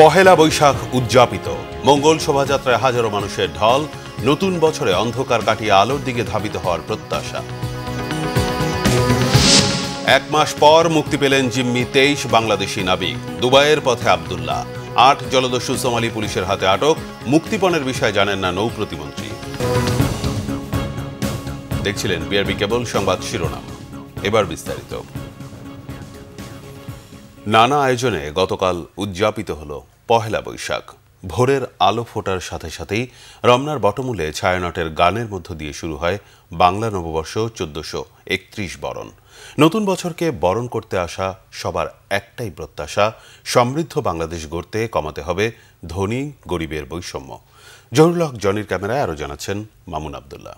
পহেলা বৈশাখ উদযাপিত মঙ্গল শোভাযাত্রায় হাজারো মানুষের ঢল নতুন বছরে অন্ধকার কাটিয়ে আলোর দিকে ধাবিত হওয়ার প্রত্যাশা এক মাস পর মুক্তি পেলেন জিম্মি তেইশ বাংলাদেশি নাবিক দুবাইয়ের পথে আবদুল্লাহ আট জলদস্যু সোমালি পুলিশের হাতে আটক মুক্তিপণের বিষয়ে জানেন না নৌ প্রতিমন্ত্রী দেখছিলেন বিআরবি কেবল সংবাদ শিরোনাম এবার বিস্তারিত নানা আয়োজনে গতকাল উদযাপিত হল পহেলা বৈশাখ ভোরের আলো ফোটার সাথে সাথেই রমনার বটমূলে ছায়ানটের গানের মধ্য দিয়ে শুরু হয় বাংলা নববর্ষ চোদ্দশো একত্রিশ বরণ নতুন বছরকে বরণ করতে আসা সবার একটাই প্রত্যাশা সমৃদ্ধ বাংলাদেশ গড়তে কমাতে হবে ধনী গরিবের বৈষম্য জহুরুল হক জনির ক্যামেরায় আরও জানাচ্ছেন মামুন আবদুল্লাহ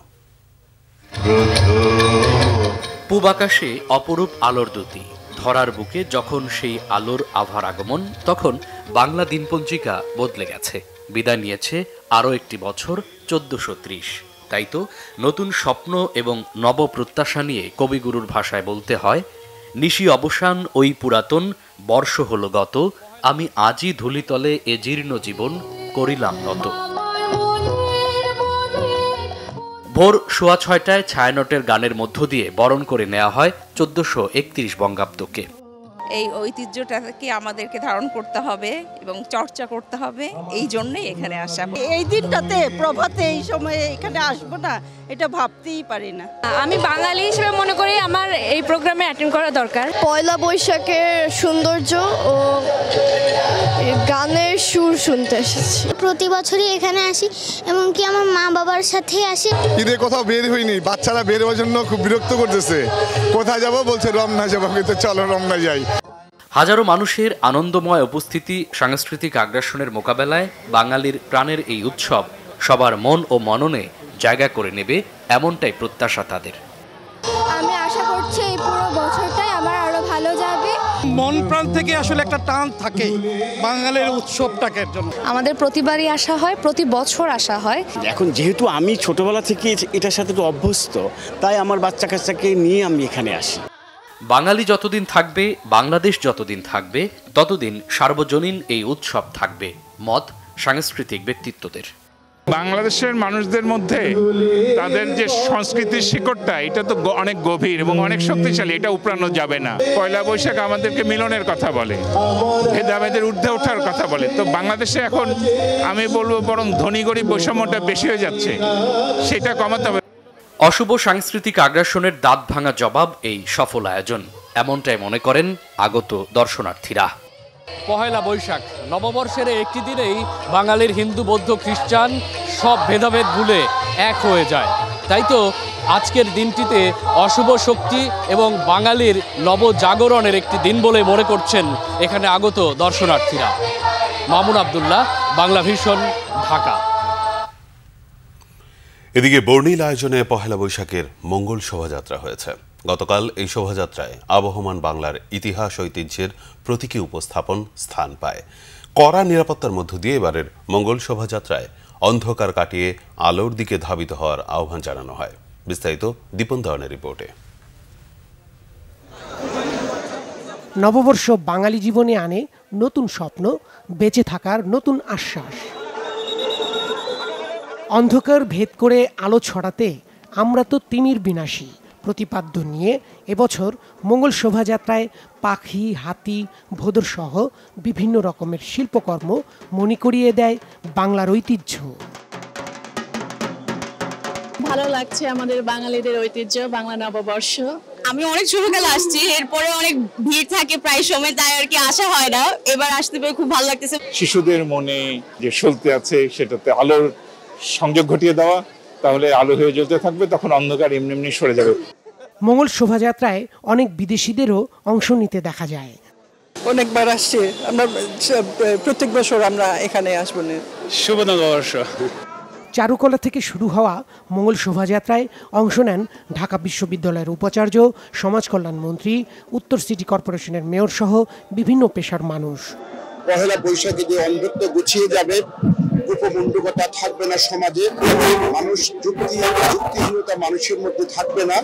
পূব আকাশে অপরূপ আলোর দ্যুতি ধরার বুকে যখন সেই আলোর আভার আগমন তখন বাংলা দিনপঞ্জিকা বদলে গেছে বিদায় নিয়েছে আরও একটি বছর চোদ্দশো তাই তো নতুন স্বপ্ন এবং নব প্রত্যাশা নিয়ে কবিগুরুর ভাষায় বলতে হয় নিশি অবসান ওই পুরাতন বর্ষ হল গত আমি আজই ধুলিতলে এ জীর্ণ জীবন করিলাম নত ভোর সোয়া ছয়টায় ছায়ানটের গানের মধ্য দিয়ে বরণ করে নেওয়া হয় চোদ্দশো একত্রিশ বঙ্গাব্দকে এই ঐতিহ্যটাকে আমাদেরকে ধারণ করতে হবে এবং চর্চা করতে হবে এই জন্যই এখানে আসা এই দিনটাতে প্রভাতে এই সময়ে এখানে আসবো না এটা ভাবতেই পারি না আমি বাঙালি হিসেবে মনে করি আমার এই প্রোগ্রামে অ্যাটেন্ড করা দরকার পয়লা বৈশাখের সৌন্দর্য ও গানের সুর শুনতে এসেছি প্রতি বছরই এখানে আসি এমনকি আমার মা বাবার সাথে আসি ঈদের কোথাও বের হইনি বাচ্চারা বের হওয়ার জন্য খুব বিরক্ত করতেছে কোথায় যাব বলছে রমনা যাবো কিন্তু চলো রমনা যাই হাজারো মানুষের আনন্দময় উপস্থিতি সাংস্কৃতিক আগ্রাসনের মোকাবেলায় বাঙালির প্রাণের এই উৎসব সবার মন ও মননে জায়গা করে নেবে এমনটাই প্রত্যাশা তাদের আমি আশা করছি এই পুরো বছরটাই আমার আরো ভালো যাবে মন প্রাণ থেকে আসলে একটা টান থাকে বাঙালির উৎসবটাকে জন্য আমাদের প্রতিবারই আসা হয় প্রতি বছর আসা হয় এখন যেহেতু আমি ছোটবেলা থেকে এটার সাথে তো অভ্যস্ত তাই আমার বাচ্চা কাচ্চাকে নিয়ে আমি এখানে আসি বাঙালি যতদিন থাকবে বাংলাদেশ যতদিন থাকবে ততদিন সার্বজনীন এই উৎসব থাকবে মত সাংস্কৃতিক ব্যক্তিত্বদের বাংলাদেশের মানুষদের মধ্যে তাদের যে সংস্কৃতির শিকড়টা এটা তো অনেক গভীর এবং অনেক শক্তিশালী এটা উপড়ানো যাবে না পয়লা বৈশাখ আমাদেরকে মিলনের কথা বলে ভেদাভেদের ঊর্ধ্বে ওঠার কথা বলে তো বাংলাদেশে এখন আমি বলবো বরং ধনী গরিব বৈষম্যটা বেশি হয়ে যাচ্ছে সেটা কমাতে হবে অশুভ সাংস্কৃতিক আগ্রাসনের দাঁত ভাঙা জবাব এই সফল আয়োজন এমনটাই মনে করেন আগত দর্শনার্থীরা পহেলা বৈশাখ নববর্ষের একটি দিনেই বাঙালির হিন্দু বৌদ্ধ খ্রিস্টান সব ভেদাভেদ ভুলে এক হয়ে যায় তাই তো আজকের দিনটিতে অশুভ শক্তি এবং বাঙালির নবজাগরণের একটি দিন বলে মনে করছেন এখানে আগত দর্শনার্থীরা মামুন আবদুল্লাহ বাংলা ভীষণ ঢাকা এদিকে বর্ণিল আয়োজনে পহেলা বৈশাখের মঙ্গল শোভাযাত্রা হয়েছে গতকাল এই শোভাযাত্রায় আবহমান বাংলার ইতিহাস ঐতিহ্যের প্রতীকী উপস্থাপন স্থান পায় কড়া নিরাপত্তার মধ্য দিয়ে এবারের মঙ্গল শোভাযাত্রায় অন্ধকার কাটিয়ে আলোর দিকে ধাবিত হওয়ার আহ্বান জানানো হয় বিস্তারিত দীপন ধরনের রিপোর্টে নববর্ষ বাঙালি জীবনে আনে নতুন স্বপ্ন বেঁচে থাকার নতুন আশ্বাস অন্ধকার ভেদ করে আলো ছড়াতে আমরা তো তিমির বিনাশী প্রতিপাদ্য নিয়ে এবছর মঙ্গল শোভাযাত্রায় পাখি হাতি ভোদরসহ বিভিন্ন রকমের শিল্পকর্ম মনে করিয়ে দেয় বাংলার ঐতিহ্য ভালো লাগছে আমাদের বাঙালিদের ঐতিহ্য বাংলা নববর্ষ আমি অনেক ছোটকালে আসছি এরপরে অনেক ভিড় থাকে প্রায় সময় তাই আর কি আসা হয় না এবার আসতে পেরে খুব ভালো লাগতেছে শিশুদের মনে যে শুনতে আছে সেটাতে আলোর সংযোগ ঘটিয়ে দেওয়া তাহলে আলো হয়ে জ্বলতে থাকবে তখন অন্ধকার এমনি এমনি সরে যাবে মঙ্গল শোভাযাত্রায় অনেক বিদেশিদেরও অংশ নিতে দেখা যায় অনেকবার আসছে আমরা প্রত্যেক বছর আমরা এখানে আসবো শুভ নববর্ষ চারুকলা থেকে শুরু হওয়া মঙ্গল শোভাযাত্রায় অংশ নেন ঢাকা বিশ্ববিদ্যালয়ের উপাচার্য সমাজকল্যাণ মন্ত্রী উত্তর সিটি কর্পোরেশনের মেয়র সহ বিভিন্ন পেশার মানুষ পহেলা বৈশাখে যে অন্ধত্ব গুছিয়ে যাবে উপমুন্ডকতা থাকবে না সমাজে মানুষ যুক্তি যুক্তিহীনতা মানুষের মধ্যে থাকবে না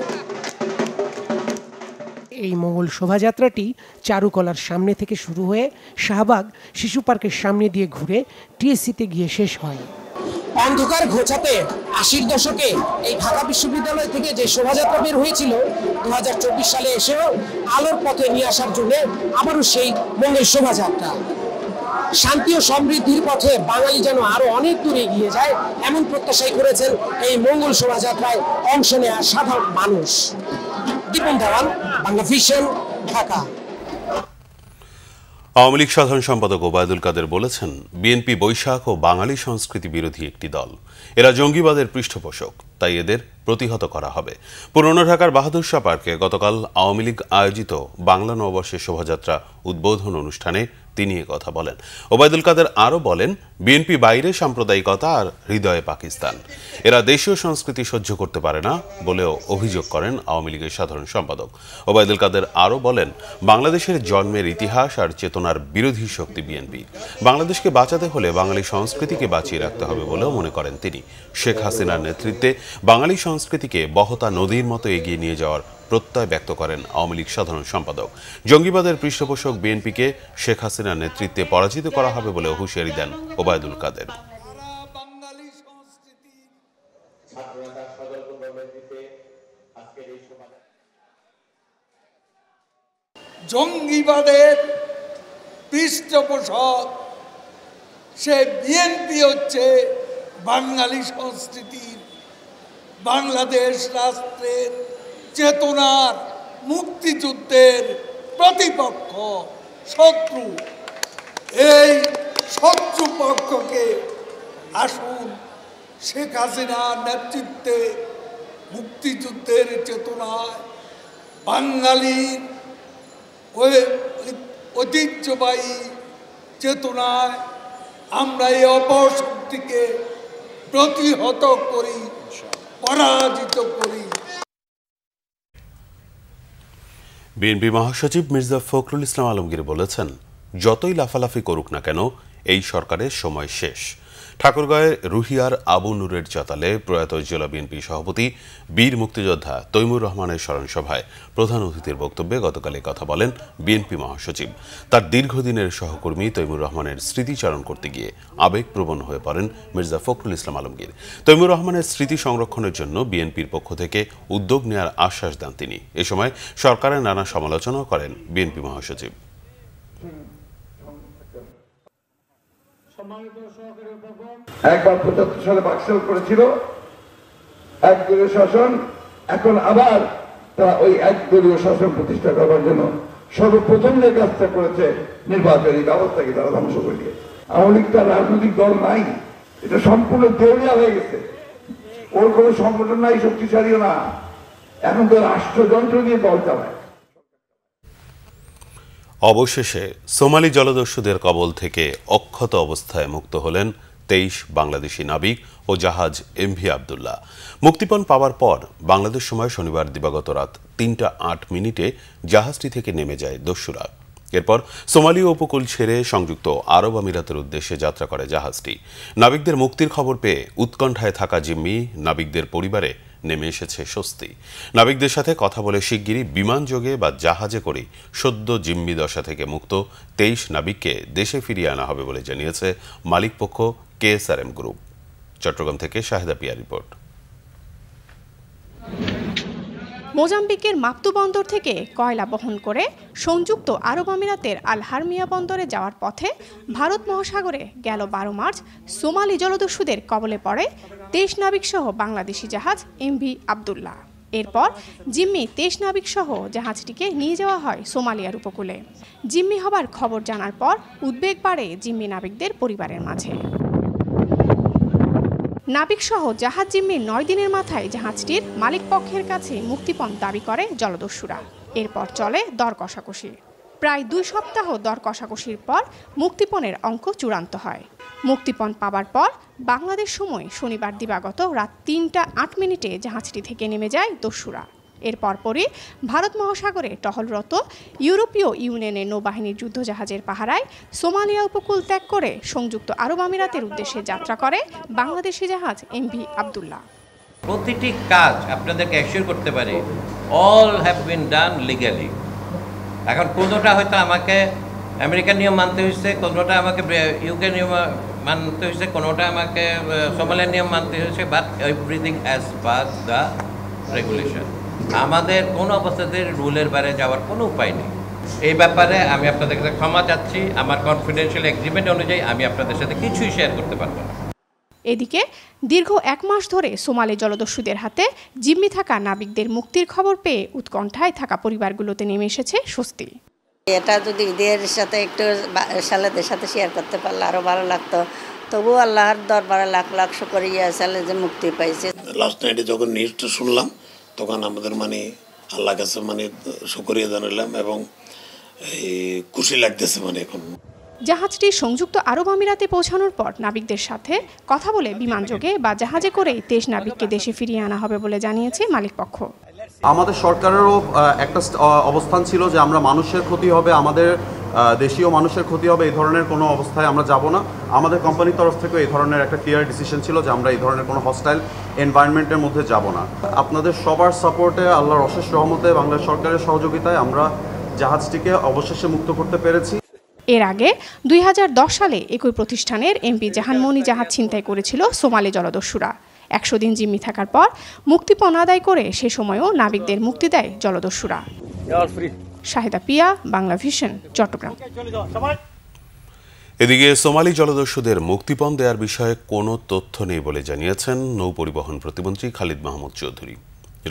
এই মঙ্গল শোভাযাত্রাটি চারুকলার সামনে থেকে শুরু হয়ে শাহবাগ শিশু পার্কের সামনে দিয়ে ঘুরে টিএসসিতে গিয়ে শেষ হয় অন্ধকার ঘোচাতে আশির দশকে এই ঢাকা বিশ্ববিদ্যালয় থেকে যে শোভাযাত্রা বের হয়েছিল দু সালে এসেও আলোর পথে নিয়ে আসার জন্য আবারও সেই মঙ্গল শোভাযাত্রা শান্তি ও সমৃদ্ধির পথে বাঙালি যেন আরো অনেক দূরে এগিয়ে যায় এমন প্রত্যাশাই করেছেন এই মঙ্গল শোভাযাত্রায় অংশ নেয়া সাধারণ মানুষ দীপন ধাওয়ান বাংলা ভিশন ঢাকা আওয়ামী লীগ সাধারণ সম্পাদক ওবায়দুল কাদের বলেছেন বিএনপি বৈশাখ ও বাঙালি সংস্কৃতি বিরোধী একটি দল এরা জঙ্গিবাদের পৃষ্ঠপোষক তাই এদের প্রতিহত করা হবে পুরনো ঢাকার বাহাদুর শাহ পার্কে গতকাল আওয়ামী লীগ আয়োজিত বাংলা নববর্ষের শোভাযাত্রা উদ্বোধন অনুষ্ঠানে তিনি কথা বলেন ওবায়দুল কাদের আরও বলেন বিএনপি বাইরে সাম্প্রদায়িকতা আর হৃদয়ে পাকিস্তান এরা দেশীয় সংস্কৃতি সহ্য করতে পারে না বলেও অভিযোগ করেন আওয়ামী লীগের সাধারণ সম্পাদক ওবায়দুল কাদের আরও বলেন বাংলাদেশের জন্মের ইতিহাস আর চেতনার বিরোধী শক্তি বিএনপি বাংলাদেশকে বাঁচাতে হলে বাঙালি সংস্কৃতিকে বাঁচিয়ে রাখতে হবে বলেও মনে করেন তিনি শেখ হাসিনার নেতৃত্বে বাঙালি সংস্কৃতিকে বহতা নদীর মতো এগিয়ে নিয়ে যাওয়ার প্রত্যয় ব্যক্ত করেন আওয়ামী লীগ সাধারণ সম্পাদক জঙ্গিবাদের পৃষ্ঠপোষক বিএনপিকে শেখ হাসিনার নেতৃত্বে পরাজিত করা হবে বলে হুঁশিয়ারি দেন ওবায়দুল কাদের জঙ্গিবাদের পৃষ্ঠপোষক সে বিএনপি হচ্ছে বাঙালি সংস্কৃতির বাংলাদেশ রাষ্ট্রের চেতনার মুক্তিযুদ্ধের প্রতিপক্ষ শত্রু এই শত্রু পক্ষকে আসুন শেখ হাসিনার নেতৃত্বে মুক্তিযুদ্ধের চেতনায় বাঙালির ঐতিহ্যবাহী চেতনায় আমরা এই অপশক্তিকে প্রতিহত করি পরাজিত করি বিএনপি মহাসচিব মির্জা ফখরুল ইসলাম আলমগীর বলেছেন যতই লাফালাফি করুক না কেন এই সরকারের সময় শেষ ঠাকুরগাঁয়ে রুহিয়ার আবু নুরের চাতালে প্রয়াত জেলা বিএনপি সভাপতি বীর মুক্তিযোদ্ধা তৈমুর রহমানের স্মরণসভায় প্রধান অতিথির বক্তব্যে গতকাল কথা বলেন বিএনপি মহাসচিব তার দীর্ঘদিনের সহকর্মী তৈমুর রহমানের স্মৃতিচারণ করতে গিয়ে আবেগপ্রবণ হয়ে পড়েন মির্জা ফখরুল ইসলাম আলমগীর তৈমুর রহমানের স্মৃতি সংরক্ষণের জন্য বিএনপির পক্ষ থেকে উদ্যোগ নেওয়ার আশ্বাস দেন তিনি এ সময় সরকারের নানা সমালোচনা করেন বিএনপি মহাসচিব একবার পঁচাত্তর সালে বাকশাল করেছিল একদলীয় শাসন এখন আবার তারা ওই একদলীয় শাসন প্রতিষ্ঠা করার জন্য সর্বপ্রথম যে কাজটা করেছে নির্বাচনী ব্যবস্থাকে তারা ধ্বংস করে দিয়েছে আওয়ামী লীগ তার রাজনৈতিক দল নাই এটা সম্পূর্ণ দেউলিয়া হয়ে গেছে ওর কোনো সংগঠন নাই শক্তিশালীও না এখন তো রাষ্ট্রযন্ত্র দিয়ে দল চালায় অবশেষে সোমালি জলদস্যুদের কবল থেকে অক্ষত অবস্থায় মুক্ত হলেন তেইশ বাংলাদেশি নাবিক ও জাহাজ এমভি আবদুল্লাহ মুক্তিপণ পাওয়ার পর বাংলাদেশ সময় শনিবার দিবাগত রাত তিনটা আট মিনিটে জাহাজটি থেকে নেমে যায় দস্যুরা এরপর সোমালীয় উপকূল ছেড়ে সংযুক্ত আরব আমিরাতের উদ্দেশ্যে যাত্রা করে জাহাজটি নাবিকদের মুক্তির খবর পেয়ে উৎকণ্ঠায় থাকা জিম্মি নাবিকদের পরিবারে নেমে এসেছে স্বস্তি নাবিকদের সাথে কথা বলে শিগগিরই বিমান যোগে বা জাহাজে করে সদ্য জিম্মি দশা থেকে মুক্ত তেইশ নাবিককে দেশে ফিরিয়ে আনা হবে বলে জানিয়েছে মালিকপক্ষ কেএসআরএম গ্রুপ চট্টগ্রাম থেকে শাহেদা পিয়া রিপোর্ট মোজাম্বিকের মাপ্তু বন্দর থেকে কয়লা বহন করে সংযুক্ত আরব আমিরাতের আল হারমিয়া বন্দরে যাওয়ার পথে ভারত মহাসাগরে গেল বারো মার্চ সোমালি জলদস্যুদের কবলে পড়ে তেইশ নাবিকসহ বাংলাদেশি জাহাজ এমভি আবদুল্লাহ এরপর জিম্মি তেইশ নাবিক সহ জাহাজটিকে নিয়ে যাওয়া হয় সোমালিয়ার উপকূলে জিম্মি হবার খবর জানার পর উদ্বেগ বাড়ে জিম্মি নাবিকদের পরিবারের মাঝে নাবিক সহ জাহাজ জিম্মি নয় দিনের মাথায় জাহাজটির মালিক পক্ষের কাছে মুক্তিপণ দাবি করে জলদস্যুরা এরপর চলে দর কষাকষি প্রায় দুই সপ্তাহ দর কষাকষির পর মুক্তিপণের অঙ্ক চূড়ান্ত হয় মুক্তিপণ পাবার পর বাংলাদেশ সময় শনিবার দিবাগত রাত তিনটা আট মিনিটে জাহাজটি থেকে নেমে যায় দস্যুরা এর পরপরই ভারত মহাসাগরে টহলরত ইউরোপীয় ইউনিয়নের নৌবাহিনীর যুদ্ধজাহাজের পাহারায় সোমালিয়া উপকূল ত্যাগ করে সংযুক্ত আরব আমিরাতের উদ্দেশ্যে যাত্রা করে বাংলাদেশি জাহাজ এমভি আবদুল্লাহ প্রতিটি কাজ আপনাদেরকে অ্যাসিওর করতে পারে all have been done legally এখন কোনোটা হয়তো আমাকে আমেরিকান নিয়ম মানতে হয়েছে কোনোটা আমাকে ইউকে নিয়ম মানতে হয়েছে কোনোটা আমাকে সোমালিয়ান নিয়ম মানতে হয়েছে but everything as per the regulation আমাদের কোনো অবস্থাতে রুলের বাইরে যাওয়ার কোনো উপায় নেই এই ব্যাপারে আমি আপনাদের কাছে ক্ষমা চাচ্ছি আমার কনফিডেন্সিয়াল এগ্রিমেন্ট অনুযায়ী আমি আপনাদের সাথে কিছুই শেয়ার করতে পারবো না এদিকে দীর্ঘ এক মাস ধরে সোমালে জলদস্যুদের হাতে জিম্মি থাকা নাবিকদের মুক্তির খবর পেয়ে উৎকণ্ঠায় থাকা পরিবারগুলোতে নেমে এসেছে স্বস্তি এটা যদি ঈদের সাথে একটু সালাদের সাথে শেয়ার করতে পারলে আরও ভালো লাগতো তবুও আল্লাহর দরবারে লাখ লাখ শুকরিয়া ইয়ে যে মুক্তি পাইছে লাস্ট নাইটে যখন নিউজটা শুনলাম তখন আমাদের মানে আল্লাহ কাছে মানে শুকরিয়া জানালাম এবং এই খুশি লাগতেছে মানে এখন জাহাজটি সংযুক্ত আরব আমিরাতে পৌঁছানোর পর নাবিকদের সাথে কথা বলে বিমানযোগে বা জাহাজে করেই তেইশ নাবিককে দেশে ফিরিয়ে আনা হবে বলে জানিয়েছে মালিকপক্ষ আমাদের সরকারেরও একটা অবস্থান ছিল যে আমরা মানুষের ক্ষতি হবে আমাদের দেশীয় মানুষের ক্ষতি হবে এই ধরনের কোনো অবস্থায় আমরা যাব না আমাদের কোম্পানির তরফ থেকে এই ধরনের একটা ক্লিয়ার ডিসিশন ছিল যে আমরা এই ধরনের কোনো হস্টাইল এনভায়রনমেন্টের মধ্যে যাব না আপনাদের সবার সাপোর্টে আল্লাহর অশেষ রহমতে বাংলা সরকারের সহযোগিতায় আমরা জাহাজটিকে অবশেষে মুক্ত করতে পেরেছি এর আগে দুই সালে একই প্রতিষ্ঠানের এমপি জাহানমনি জাহাজ ছিনতাই করেছিল সোমালি জলদস্যুরা একশো দিন জিম্মি থাকার পর মুক্তিপণ আদায় করে সে সময়ও নাবিকদের মুক্তি দেয় জলদস্যুরা শাহেদা পিয়া বাংলা ভিশন চট্টগ্রাম এদিকে সোমালি জলদস্যুদের মুক্তিপণ দেওয়ার বিষয়ে কোনো তথ্য নেই বলে জানিয়েছেন নৌপরিবহন প্রতিমন্ত্রী খালিদ মাহমুদ চৌধুরী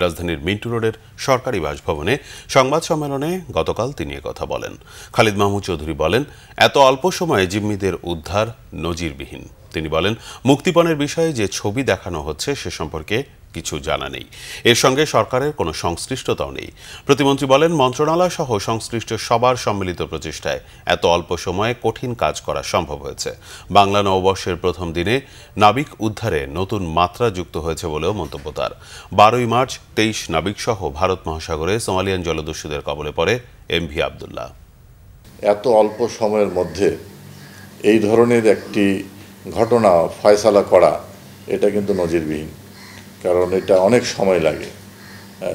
রাজধানীর মিন্টু রোডের সরকারি বাসভবনে সংবাদ সম্মেলনে গতকাল তিনি কথা বলেন খালিদ মাহমুদ চৌধুরী বলেন এত অল্প সময়ে জিম্মিদের উদ্ধার নজিরবিহীন তিনি বলেন মুক্তিপণের বিষয়ে যে ছবি দেখানো হচ্ছে সে সম্পর্কে কিছু জানা নেই এর সঙ্গে সরকারের কোনো সংশ্লিষ্টতাও নেই প্রতিমন্ত্রী বলেন মন্ত্রণালয় সহ সংশ্লিষ্ট সবার সম্মিলিত প্রচেষ্টায় এত অল্প সময়ে কঠিন কাজ করা সম্ভব হয়েছে বাংলা নববর্ষের প্রথম দিনে নাবিক উদ্ধারে নতুন মাত্রা যুক্ত হয়েছে বলেও মন্তব্য তার বারোই মার্চ তেইশ নাবিকসহ ভারত মহাসাগরে সোমালিয়ান জলদস্যুদের কবলে পড়ে এম ভি আবদুল্লাহ এত অল্প সময়ের মধ্যে এই ধরনের একটি ঘটনা ফয়সালা করা এটা কিন্তু নজিরবিহীন কারণ এটা অনেক সময় লাগে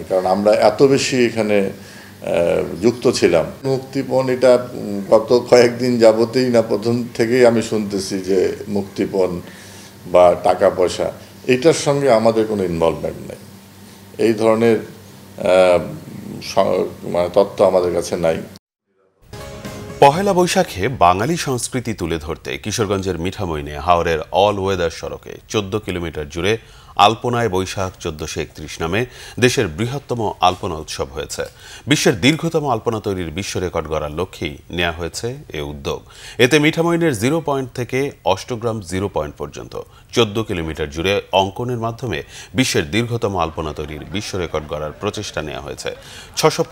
কারণ আমরা এত বেশি এখানে যুক্ত ছিলাম মুক্তিপণ এটা গত কয়েকদিন যাবতেই না প্রথম থেকেই আমি শুনতেছি যে মুক্তিপণ বা টাকা পয়সা এটার সঙ্গে আমাদের কোনো ইনভলভমেন্ট নেই এই ধরনের মানে তত্ত্ব আমাদের কাছে নাই পহেলা বৈশাখে বাঙালি সংস্কৃতি তুলে ধরতে কিশোরগঞ্জের মিঠামইনে হাওরের অল ওয়েদার সড়কে চোদ্দ কিলোমিটার জুড়ে আলপনায় বৈশাখ চোদ্দশো একত্রিশ নামে দেশের বৃহত্তম আলপনা উৎসব হয়েছে বিশ্বের দীর্ঘতম আলপনা তৈরির বিশ্ব রেকর্ড গড়ার লক্ষ্যেই নেওয়া হয়েছে এ উদ্যোগ এতে মিঠামইনের জিরো পয়েন্ট থেকে অষ্টগ্রাম জিরো পয়েন্ট পর্যন্ত চোদ্দ কিলোমিটার জুড়ে অঙ্কনের মাধ্যমে বিশ্বের দীর্ঘতম আলপনা তৈরির বিশ্ব রেকর্ড গড়ার প্রচেষ্টা নেওয়া হয়েছে ছশো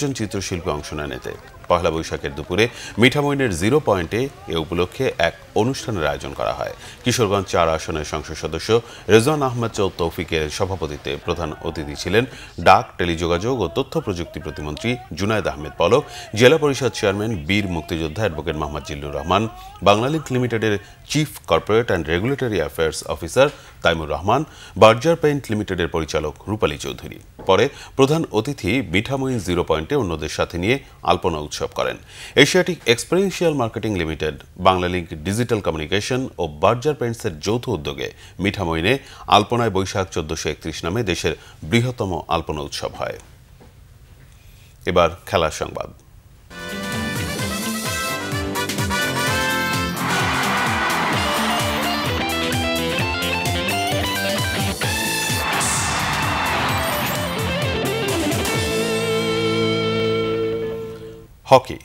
জন চিত্রশিল্পী অংশ নেন এতে পহলা বৈশাখের দুপুরে মিঠামইনের জিরো পয়েন্টে এ উপলক্ষে এক অনুষ্ঠানের আয়োজন করা হয় কিশোরগঞ্জ চার আসনের সংসদ সদস্য রেজান আহমেদ চৌ তৌফিকের সভাপতিত্বে প্রধান অতিথি ছিলেন ডাক টেলিযোগাযোগ ও তথ্য প্রযুক্তি প্রতিমন্ত্রী জুনায়দ আহমেদ পলক জেলা পরিষদ চেয়ারম্যান বীর মুক্তিযোদ্ধা অ্যাডভোকেট মোহাম্মদ জিল্লুর রহমান বাংলালিংক লিমিটেডের chief corporate and regulatory affairs officer Taimur Rahman Berger paint লিমিটেডের পরিচালক রূপালী চৌধুরী পরে প্রধান অতিথি বিঠামইন জিরো পয়েন্টে অন্যদের সাথে নিয়ে আলপনা উৎসব করেন Asiatic experiential marketing limited Banglalink digital communication ও বার্জার পেইন্টসের যৌথ উদ্যোগে মিঠামইনে আলপনায় বৈশাখ চোদ্দশো একত্রিশ নামে দেশের বৃহত্তম আলপনা উৎসব হয় এবার খেলার সংবাদ হকি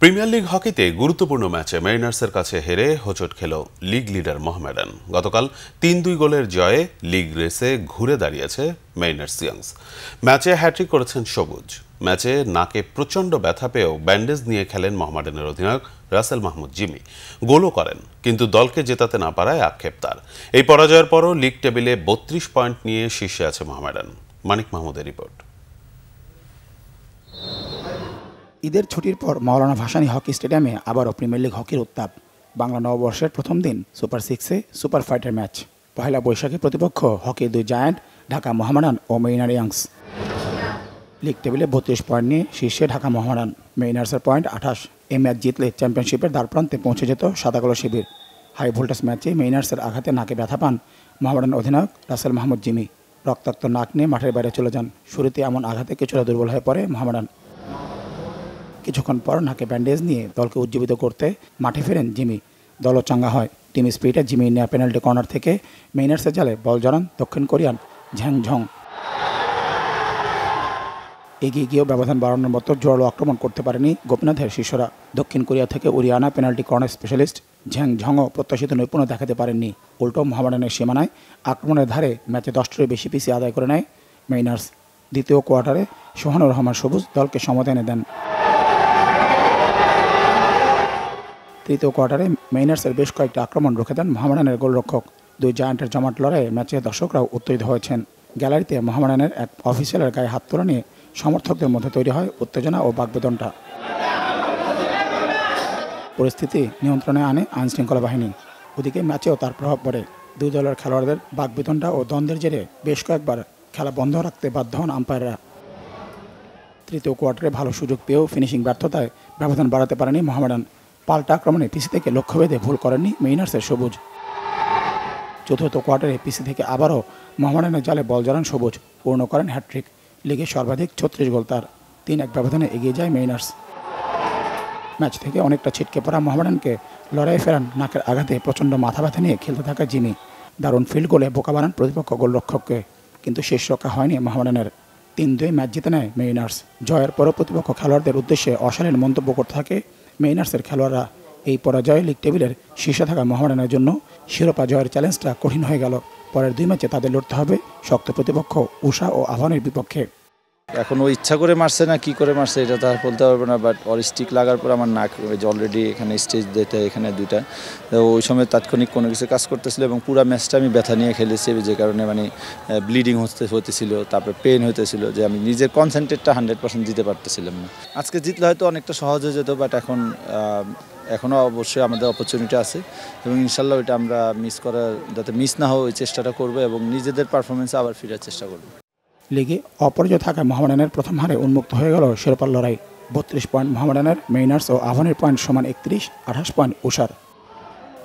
প্রিমিয়ার লিগ হকিতে গুরুত্বপূর্ণ ম্যাচে মেরিনার্সের কাছে হেরে হোঁচট খেল লিগ লিডার মোহামেডান গতকাল তিন দুই গোলের জয়ে লিগ রেসে ঘুরে দাঁড়িয়েছে মেরিনার্স ইয়াংস ম্যাচে হ্যাট্রিক করেছেন সবুজ ম্যাচে নাকে প্রচণ্ড ব্যথা পেয়েও ব্যান্ডেজ নিয়ে খেলেন মোহামেডানের অধিনায়ক রাসেল মাহমুদ জিমি গোলও করেন কিন্তু দলকে জেতাতে না পারায় আক্ষেপ তার এই পরাজয়ের পরও লিগ টেবিলে বত্রিশ পয়েন্ট নিয়ে শীর্ষে আছে মোহামেডান মানিক মাহমুদের রিপোর্ট ঈদের ছুটির পর মৌলানা ভাসানী হকি স্টেডিয়ামে আবারও প্রিমিয়ার লিগ হকির উত্তাপ বাংলা নববর্ষের প্রথম দিন সুপার সিক্সে সুপার ফাইটার ম্যাচ পহেলা বৈশাখে প্রতিপক্ষ হকি দুই জায়ান্ট ঢাকা মোহামেডান ও মেইনার ইয়াংস লিগ টেবিলে বত্রিশ পয়েন্ট নিয়ে শীর্ষে ঢাকা মোহামেডান মেইনার্সের পয়েন্ট আঠাশ এই ম্যাচ জিতলে চ্যাম্পিয়নশিপের দ্বারপ্রান্তে পৌঁছে যেত সাদাকলো শিবির হাই ভোল্টেজ ম্যাচে মেইনার্সের আঘাতে নাকে ব্যথা পান মোহামেডান অধিনায়ক রাসেল মাহমুদ জিমি রক্তাক্ত নাক নিয়ে মাঠের বাইরে চলে যান শুরুতে এমন আঘাতে কিছুটা দুর্বল হয়ে পড়ে মোহামেডান কিছুক্ষণ পর নাকে ব্যান্ডেজ নিয়ে দলকে উজ্জীবিত করতে মাঠে ফেরেন জিমি দলও চাঙ্গা হয় টিম স্পিডে জিমি নেয়া পেনাল্টি কর্নার থেকে মেইনার্সের জালে বল জড়ান দক্ষিণ কোরিয়ান ঝ্যাং ঝং এগিয়ে গিয়েও ব্যবধান বাড়ানোর মতো জোরালো আক্রমণ করতে পারেনি গোপীনাথের শিষ্যরা দক্ষিণ কোরিয়া থেকে উরিয়ানা পেনাল্টি কর্নার স্পেশালিস্ট ঝ্যাং ঝংও প্রত্যাশিত নৈপুণ্য দেখাতে পারেননি উল্টো মহামানের সীমানায় আক্রমণের ধারে ম্যাচে দশটির বেশি পিসি আদায় করে নেয় মেইনার্স দ্বিতীয় কোয়ার্টারে সোহানুর রহমান সবুজ দলকে সমাধানে দেন তৃতীয় কোয়ার্টারে মেইনার্সের বেশ কয়েকটি আক্রমণ রুখে দেন মহামানের গোলরক্ষক দুই জায়ান্টের জমাট লড়াইয়ে ম্যাচে দর্শকরাও উত্তেজিত হয়েছেন গ্যালারিতে মহামানের এক অফিসিয়ালের গায়ে হাত তোলা নিয়ে সমর্থকদের মধ্যে তৈরি হয় উত্তেজনা ও বাকবেদনটা পরিস্থিতি নিয়ন্ত্রণে আনে আইনশৃঙ্খলা বাহিনী ওদিকে ম্যাচেও তার প্রভাব পড়ে দুই দলের খেলোয়াড়দের বাকবেদনটা ও দ্বন্দ্বের জেরে বেশ কয়েকবার খেলা বন্ধ রাখতে বাধ্য হন আম্পায়াররা তৃতীয় কোয়ার্টারে ভালো সুযোগ পেয়েও ফিনিশিং ব্যর্থতায় ব্যবধান বাড়াতে পারেনি মহামেডান পাল্টা আক্রমণে পিসি থেকে লক্ষ্যভেদে ভুল করেননি মেইনার্সের সবুজ চতুর্থ কোয়ার্টারে পিসি থেকে আবারও মহামারানের জালে বল জড়ান সবুজ পূর্ণ করেন হ্যাট্রিক লিগে সর্বাধিক ছত্রিশ গোল তার তিন এক ব্যবধানে এগিয়ে যায় মেইনার্স ম্যাচ থেকে অনেকটা ছিটকে পড়া মহামারানকে লড়াই ফেরান নাকের আঘাতে প্রচণ্ড মাথা ব্যথা নিয়ে খেলতে থাকা জিমি দারুণ ফিল্ড গোলে বোকা বানান প্রতিপক্ষ গোলরক্ষককে কিন্তু শেষ রক্ষা হয়নি মোহামেডানের তিন দুই ম্যাচ জিতে নেয় মেইনার্স জয়ের পর প্রতিপক্ষ খেলোয়াড়দের উদ্দেশ্যে অশালীন মন্তব্য করতে থাকে মেইনার্সের খেলোয়াড়রা এই পরাজয় লিগ টেবিলের শীর্ষে থাকা মোহামেডানের জন্য শিরোপা জয়ের চ্যালেঞ্জটা কঠিন হয়ে গেল পরের দুই ম্যাচে তাদের লড়তে হবে শক্ত প্রতিপক্ষ উষা ও আহ্বানের বিপক্ষে এখন ও ইচ্ছা করে মারছে না কি করে মারছে এটা তার বলতে পারবো না বাট ওর স্টিক লাগার পর আমার নাক অলরেডি এখানে স্টেজ দিতে এখানে দুইটা ওই সময় তাৎক্ষণিক কোনো কিছু কাজ করতেছিল এবং পুরো ম্যাচটা আমি ব্যথা নিয়ে খেলেছি যে কারণে মানে ব্লিডিং হতে হতেছিল তারপরে পেন হতেছিল যে আমি নিজের কনসেন্ট্রেটটা হান্ড্রেড পার্সেন্ট দিতে পারতেছিলাম না আজকে জিতলে হয়তো অনেকটা সহজ হয়ে যেত বাট এখন এখনও অবশ্যই আমাদের অপরচুনিটি আছে এবং ইনশাল্লাহ ওইটা আমরা মিস করার যাতে মিস না হয় ওই চেষ্টাটা করবো এবং নিজেদের পারফরমেন্সে আবার ফিরার চেষ্টা করবো লিগে অপরাজিত থাকা মোহামেডানের প্রথম হারে উন্মুক্ত হয়ে গেল শিরোপার লড়াই বত্রিশ পয়েন্ট মোহামেডানের মেইনার্স ও আহ্বানের পয়েন্ট সমান একত্রিশ আঠাশ পয়েন্ট উষার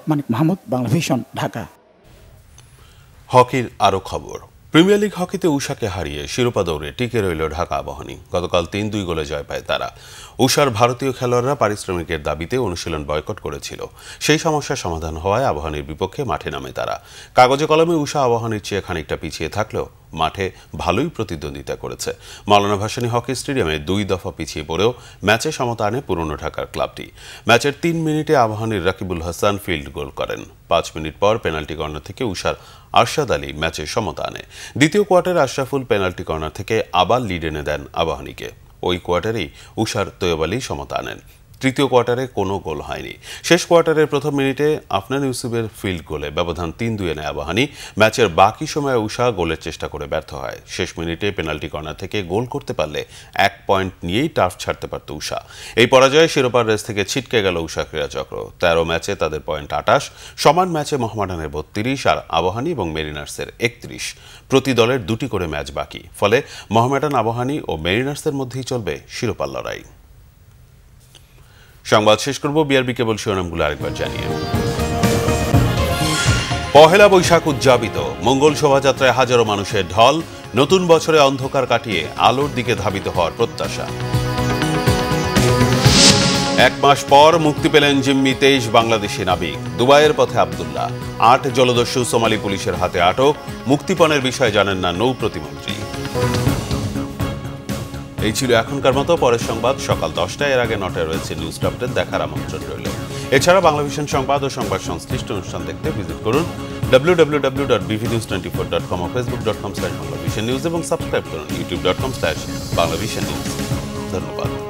মানিক মাহমুদ বাংলাভিশন ঢাকা হকির আরও খবর প্রিমিয়ার লিগ হকিতে উষাকে হারিয়ে শিরোপা দৌড়ে টিকে রইল ঢাকা আবাহনী গতকাল তিন দুই গোলে জয় পায় তারা উষার ভারতীয় খেলোয়াড়রা পারিশ্রমিকের দাবিতে অনুশীলন বয়কট করেছিল সেই সমস্যা সমাধান হওয়ায় আবাহনীর বিপক্ষে মাঠে নামে তারা কাগজে কলমে উষা আবাহনীর চেয়ে খানিকটা পিছিয়ে থাকলেও মাঠে ভালোই প্রতিদ্বন্দ্বিতা করেছে মালানা ভাসানী হকি স্টেডিয়ামে দুই দফা পিছিয়ে পড়েও ম্যাচে সমতা আনে পুরনো ঢাকার ক্লাবটি ম্যাচের তিন মিনিটে আবাহনীর রাকিবুল হাসান ফিল্ড গোল করেন পাঁচ মিনিট পর পেনাল্টি কর্নার থেকে উষার আরশাদ আলী ম্যাচে সমতা আনে দ্বিতীয় কোয়ার্টারে আশরাফুল পেনাল্টি কর্নার থেকে আবার লিড এনে দেন আবাহনীকে ওই কোয়ার্টারেই উষার তৈয়ব আলী সমতা আনেন তৃতীয় কোয়ার্টারে কোনো গোল হয়নি শেষ কোয়ার্টারের প্রথম মিনিটে আফনান ইউসুফের ফিল্ড গোলে ব্যবধান তিন দুয়ে নেয় আবাহানি ম্যাচের বাকি সময়ে উষা গোলের চেষ্টা করে ব্যর্থ হয় শেষ মিনিটে পেনাল্টি কর্নার থেকে গোল করতে পারলে এক পয়েন্ট নিয়েই টার্ফ ছাড়তে পারত উষা এই পরাজয়ে শিরোপার রেস থেকে ছিটকে গেল উষা ক্রীড়াচক্র তেরো ম্যাচে তাদের পয়েন্ট আটাশ সমান ম্যাচে মোহামেডানের বত্রিশ আর আবাহানি এবং মেরিনার্সের একত্রিশ প্রতি দলের দুটি করে ম্যাচ বাকি ফলে মোহামেডান আবাহানি ও মেরিনার্সের মধ্যেই চলবে শিরোপার লড়াই সংবাদ শেষ করব বিআরবি কেবল শিরোনামগুলো আরেকবার জানিয়ে পহেলা বৈশাখ উদযাপিত মঙ্গল শোভাযাত্রায় হাজারো মানুষের ঢল নতুন বছরে অন্ধকার কাটিয়ে আলোর দিকে ধাবিত হওয়ার প্রত্যাশা এক মাস পর মুক্তি পেলেন জিম্মি তেইশ বাংলাদেশি নাবিক দুবাইয়ের পথে আবদুল্লাহ আট জলদস্যু সোমালি পুলিশের হাতে আটক মুক্তিপণের বিষয়ে জানেন না নৌ প্রতিমন্ত্রী এই ছিল এখনকার মতো পরের সংবাদ সকাল দশটায় এর আগে নটায় রয়েছে নিউজ আপডেট দেখার আমন্ত্রণ রইল এছাড়া বাংলা ভিশন সংবাদ ও সংবাদ সংশ্লিষ্ট অনুষ্ঠান দেখতে ভিজিট করুন W dot B V news twenty four dot com ও Facebook dot com slash Bangla Vision news এবং সাবস্ক্রাইব করুন YouTube dot com slash Bangla Vision news ধন্যবাদ